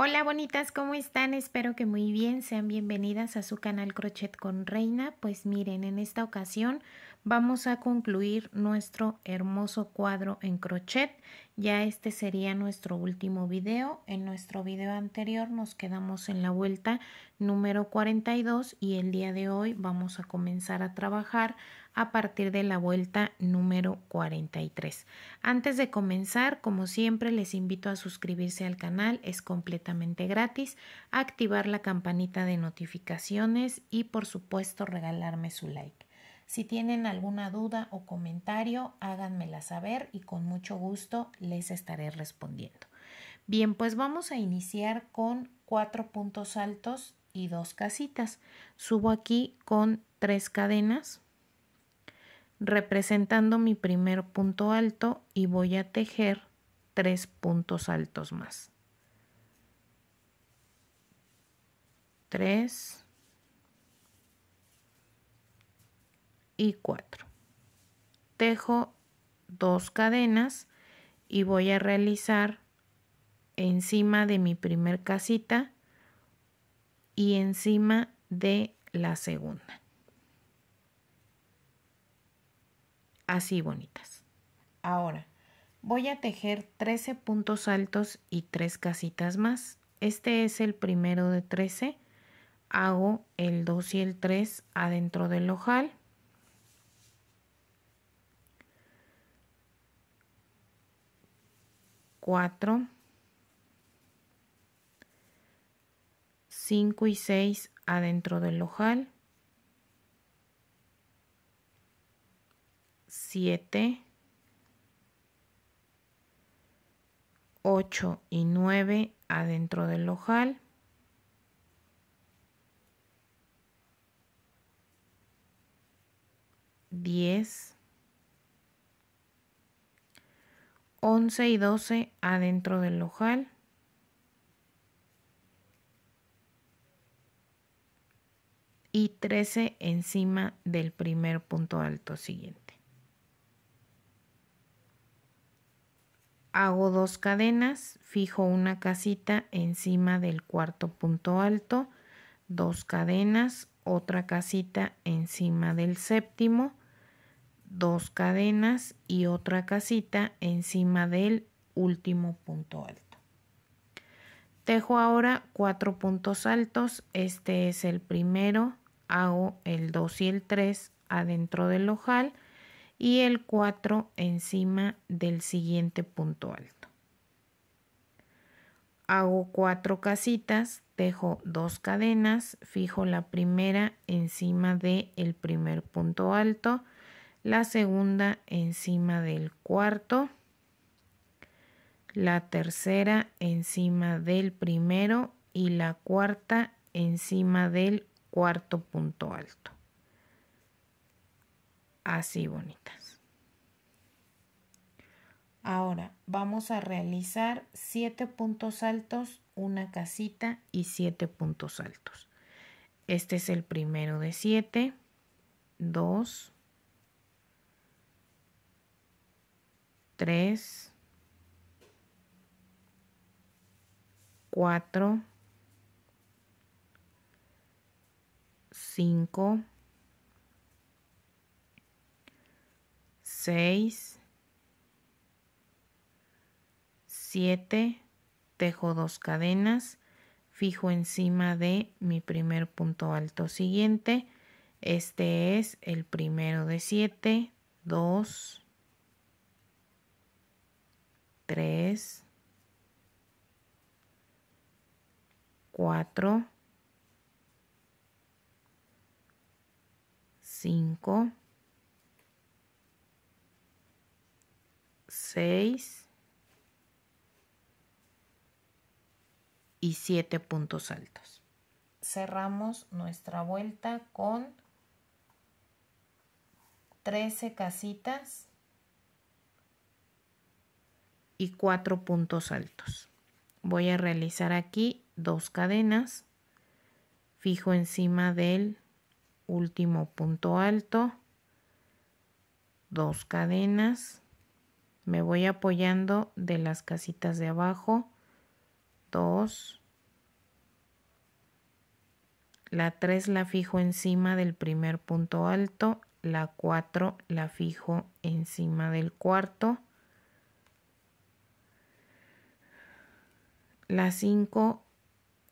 Hola bonitas, ¿cómo están? Espero que muy bien, sean bienvenidas a su canal Crochet con Reina. Pues miren, en esta ocasión vamos a concluir nuestro hermoso cuadro en crochet. Ya este sería nuestro último video. En nuestro video anterior nos quedamos en la vuelta número 42 y el día de hoy vamos a comenzar a trabajar a partir de la vuelta número 43. Antes de comenzar, como siempre, les invito a suscribirse al canal, es completamente gratis, activar la campanita de notificaciones y por supuesto regalarme su like. Si tienen alguna duda o comentario, háganmela saber y con mucho gusto les estaré respondiendo. Bien, pues vamos a iniciar con cuatro puntos altos y dos casitas. Subo aquí con tres cadenas representando mi primer punto alto y voy a tejer tres puntos altos más. 3 y 4. Tejo dos cadenas y voy a realizar encima de mi primer casita y encima de la segunda. Así bonitas. Ahora voy a tejer 13 puntos altos y 3 casitas más. Este es el primero de 13. Hago el 2 y el 3 adentro del ojal 4, 5 y 6 adentro del ojal, 7, 8 y 9 adentro del ojal, 10, 11 y 12 adentro del ojal. Y 13 encima del primer punto alto siguiente. Hago dos cadenas, fijo una casita encima del cuarto punto alto, dos cadenas, otra casita encima del séptimo dos cadenas y otra casita encima del último punto alto. Tejo ahora cuatro puntos altos, este es el primero, hago el 2 y el 3 adentro del ojal y el 4 encima del siguiente punto alto. Hago cuatro casitas, tejo dos cadenas, fijo la primera encima del el primer punto alto, la segunda encima del cuarto, la tercera encima del primero y la cuarta encima del cuarto punto alto. Así bonitas. Ahora vamos a realizar 7 puntos altos, una casita y 7 puntos altos. Este es el primero de 7, 2, 3, 4, 5, 6, 7, tejo dos cadenas, fijo encima de mi primer punto alto siguiente, este es el primero de 7, 2, 3, 4, 5, 6 y 7 puntos altos. Cerramos nuestra vuelta con 13 casitas y cuatro puntos altos. Voy a realizar aquí dos cadenas, fijo encima del último punto alto, dos cadenas, me voy apoyando de las casitas de abajo, dos, la tres la fijo encima del primer punto alto, la 4 la fijo encima del cuarto, la 5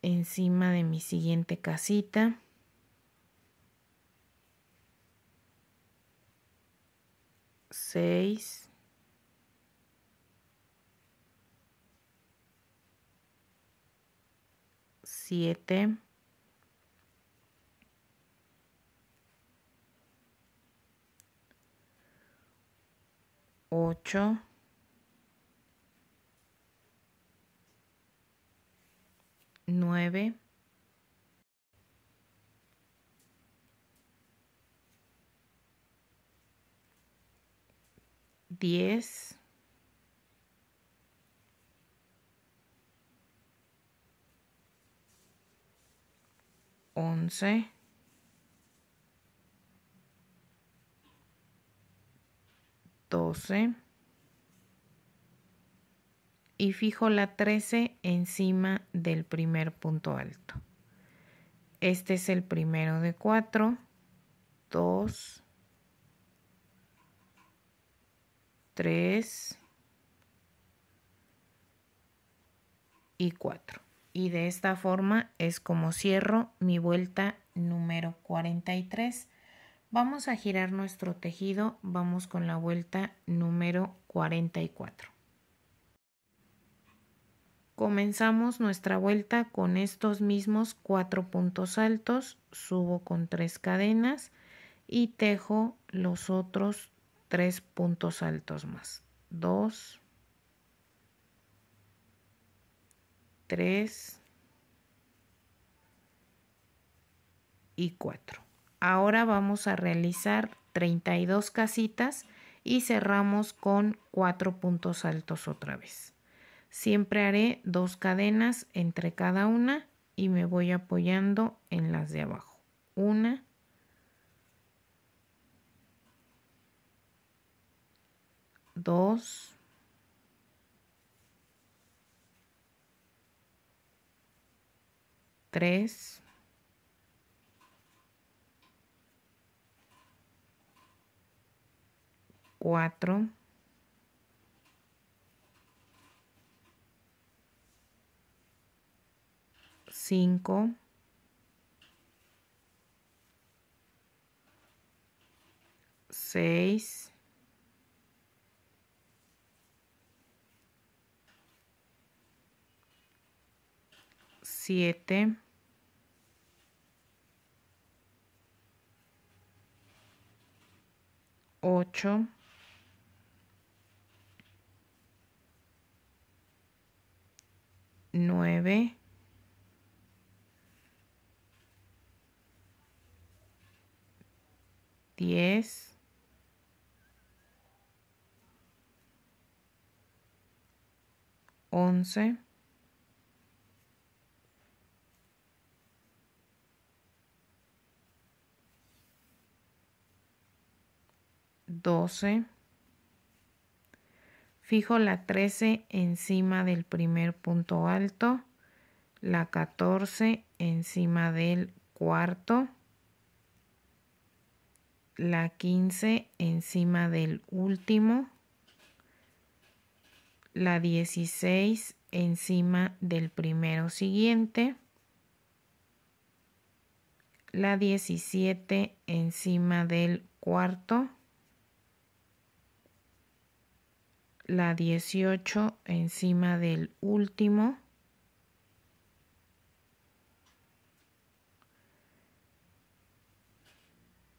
encima de mi siguiente casita 6 7 8 nueve, diez, once, doce y fijo la 13 encima del primer punto alto. Este es el primero de 4, 2, 3 y 4. Y de esta forma es como cierro mi vuelta número 43. Vamos a girar nuestro tejido, vamos con la vuelta número 44. Comenzamos nuestra vuelta con estos mismos cuatro puntos altos, subo con tres cadenas y tejo los otros tres puntos altos más. 2, 3 y 4. Ahora vamos a realizar 32 casitas y cerramos con cuatro puntos altos otra vez. Siempre haré dos cadenas entre cada una y me voy apoyando en las de abajo. Una. Dos. Tres. Cuatro. cinco, seis, siete, ocho, nueve. 10, 11, 12. Fijo la 13 encima del primer punto alto, la 14 encima del cuarto, la 15 encima del último, la 16 encima del primero siguiente, la 17 encima del cuarto, la 18 encima del último,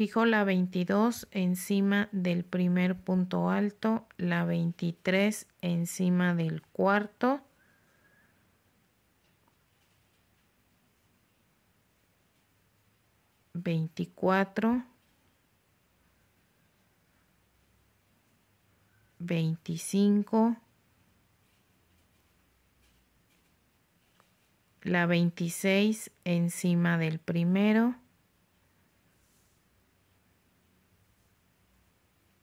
Fijo la 22 encima del primer punto alto, la 23 encima del cuarto. 24, 25, la 26 encima del primero,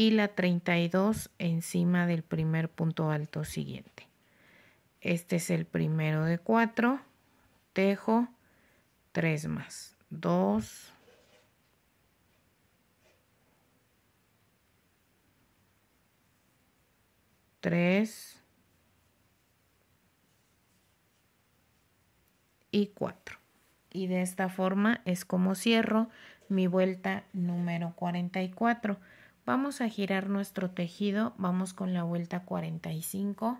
y la 32 encima del primer punto alto siguiente. Este es el primero de 4, tejo 3 más, 2, 3 y 4. Y de esta forma es como cierro mi vuelta número 44. Vamos a girar nuestro tejido, vamos con la vuelta 45.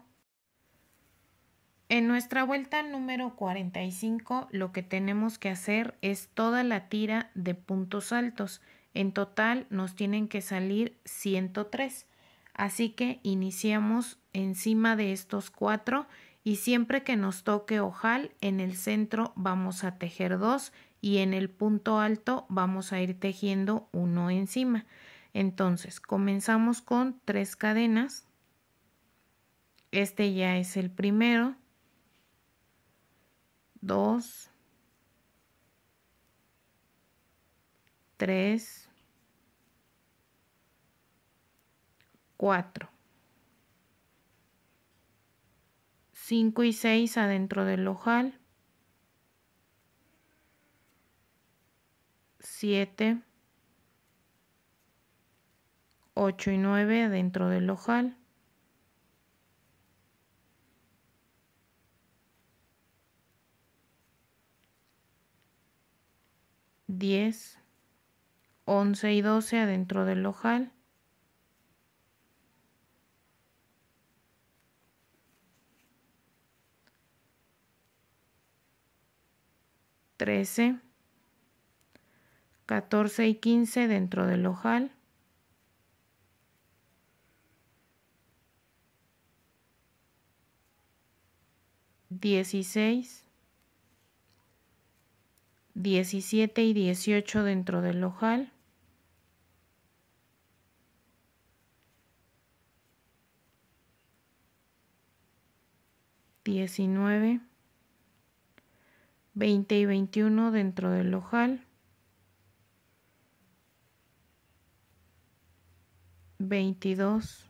En nuestra vuelta número 45 lo que tenemos que hacer es toda la tira de puntos altos. En total nos tienen que salir 103. Así que iniciamos encima de estos cuatro y siempre que nos toque ojal en el centro vamos a tejer dos y en el punto alto vamos a ir tejiendo uno encima. Entonces comenzamos con 3 cadenas, este ya es el primero, 2, 3, 4, 5 y 6 adentro del ojal, 7, 8 y 9 adentro del ojal. 10, 11 y 12 adentro del ojal. 13, 14 y 15 dentro del ojal. 16, 17 y 18 dentro del ojal. Diecinueve, veinte y veintiuno dentro del ojal. 22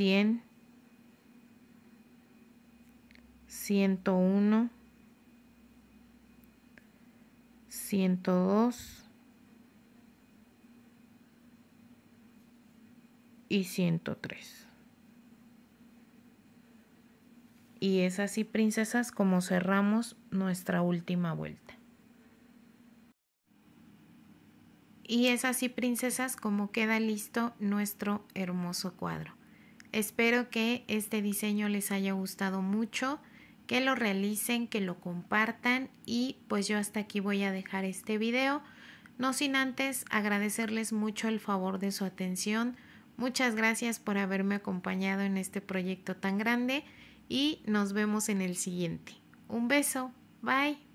100, 101, 102 y 103. Y es así, princesas, como cerramos nuestra última vuelta. Y es así, princesas, como queda listo nuestro hermoso cuadro. Espero que este diseño les haya gustado mucho, que lo realicen, que lo compartan y pues yo hasta aquí voy a dejar este video. No sin antes agradecerles mucho el favor de su atención. Muchas gracias por haberme acompañado en este proyecto tan grande y nos vemos en el siguiente. Un beso, bye.